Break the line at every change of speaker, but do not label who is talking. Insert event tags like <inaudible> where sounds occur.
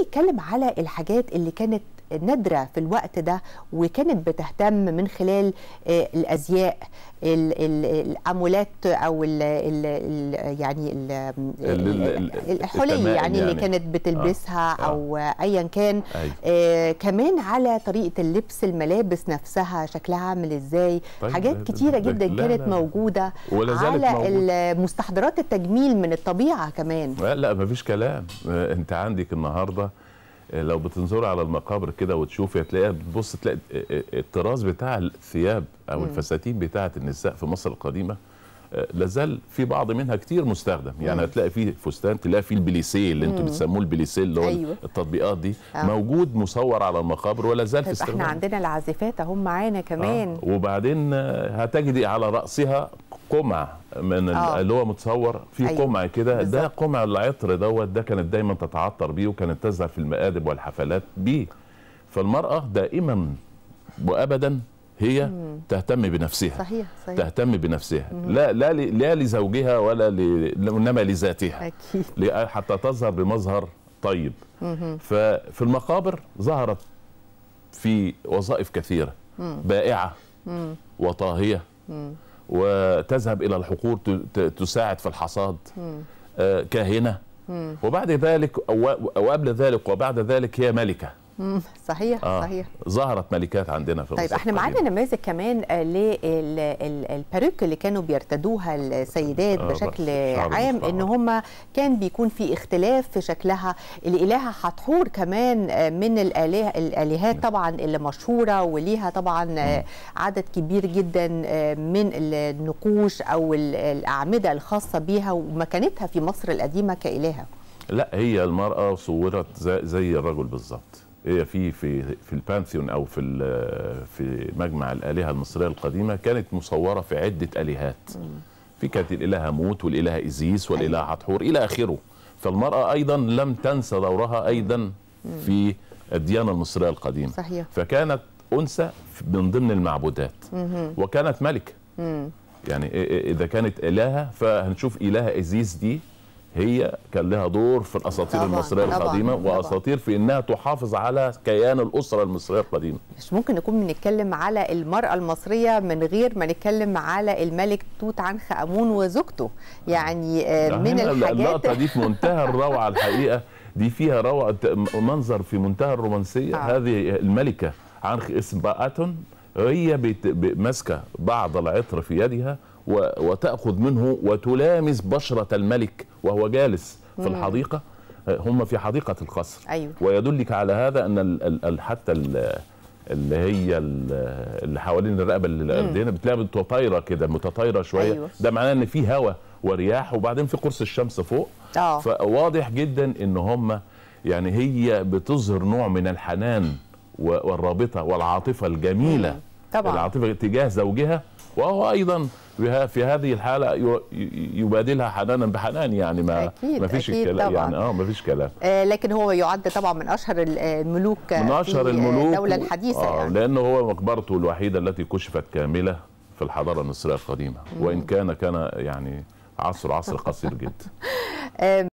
يتكلم على الحاجات اللي كانت نادرة في الوقت ده وكانت بتهتم من خلال آه، الأزياء الأمولات أو ال ال الـ يعني الـ الحلي يعني اللي يعني. كانت آه. بتلبسها آه. أو أيا كان أيوه. كمان على طريقة اللبس الملابس نفسها شكلها عامل إزاي طيب. حاجات كتيرة جدا كانت موجودة على المستحضرات التجميل من الطبيعة كمان
لا ما فيش كلام أنت عندك النهارده آه، لو بتنظر على المقابر كده وتشوفي هتلاقيها بتبص تلاقي آه، آه، الطراز بتاع الثياب او الفساتين بتاعه النساء في مصر القديمه لازال في بعض منها كتير مستخدم يعني هتلاقي فيه فستان تلاقي فيه البليسيه اللي انتم بتسموه البليسيه اللي هو أيوة. التطبيقات دي آه. موجود مصور على المقابر ولا زال في طيب، استخدام احنا
عندنا العازفات اهم معانا كمان آه.
وبعدين هتجدي على راسها قمع من آه. اللي هو متصور في أيوة. قمع كده ده قمع العطر دوت ده كانت دايما تتعطر بيه وكانت تظهر في المآدب والحفلات بيه فالمرأة دائما وأبدا هي مم. تهتم بنفسها صحيح صحيح تهتم بنفسها مم. لا لا لا لزوجها ولا ل... انما لذاتها اكيد حتى تظهر بمظهر طيب مم. ففي المقابر ظهرت في وظائف كثيره بائعه وطاهيه وتذهب الى الحقول تساعد في الحصاد آه، كاهنه وبعد ذلك وقبل ذلك وبعد ذلك هي ملكه
صحيح آه. صحيح
ظهرت ملكات عندنا في طيب احنا معانا
نماذج كمان آه، للباروك اللي كانوا بيرتدوها السيدات آه بشكل عام ان هم كان بيكون في اختلاف في شكلها الالهه حتحور كمان آه، من الاله الالهات طبعا اللي مشهوره وليها طبعا آه، عدد كبير جدا من النقوش او الاعمده الخاصه بيها ومكانتها في مصر القديمه كالهه
لا هي المرأة صورت زي الرجل بالظبط هي إيه، في في في البانثيون او في في مجمع الالهه المصريه القديمه كانت مصوره في عده الهات في كانت الالهه موت والالهه ايزيس والالهه أيوة. حتحور الى اخره فالمراه ايضا لم تنسى دورها ايضا في الديانه المصريه القديمه صحيح. فكانت انثى من ضمن المعبودات وكانت ملكه يعني اذا كانت الهه فهنشوف الهه ايزيس دي هي كان لها دور في الاساطير طبعًا المصريه طبعًا القديمه طبعًا واساطير في انها تحافظ على كيان الاسره المصريه القديمه
مش ممكن نكون بنتكلم على المراه المصريه من غير ما نتكلم على الملك توت عنخ امون وزوجته يعني, آه، يعني من الحاجات اللقطه دي
في منتهى الروعه الحقيقه دي فيها روعه منظر في منتهى الرومانسيه آه. هذه الملكه عنخ اسم باتون هي ماسكه بعض العطر في يدها وتأخذ منه وتلامس بشرة الملك وهو جالس في الحديقة آه، هم في حديقة القصر أيوة. ويدلك على هذا أن حتى اللي هي اللي حوالين الرقبة اللي بتلاقي متطايرة كده متطايرة شوية أيوة. ده معناه أن في هواء ورياح وبعدين في قرص الشمس فوق أوه. فواضح جدا أن هم يعني هي بتظهر نوع من الحنان والرابطة والعاطفة الجميلة مم. طبعا العاطفة تجاه زوجها وهو أيضا في هذه الحاله يبادلها حنانا بحنان يعني ما أكيد ما فيش أكيد كلام يعني اه ما فيش كلام
آه، لكن هو يعد طبعا من اشهر آه، الملوك من اشهر آه، الملوك الدوله الحديثه آه يعني
لانه هو مقبرته الوحيده التي كشفت كامله في الحضاره المصريه القديمه وان كان كان يعني عصر عصر قصير
جدا <laughs>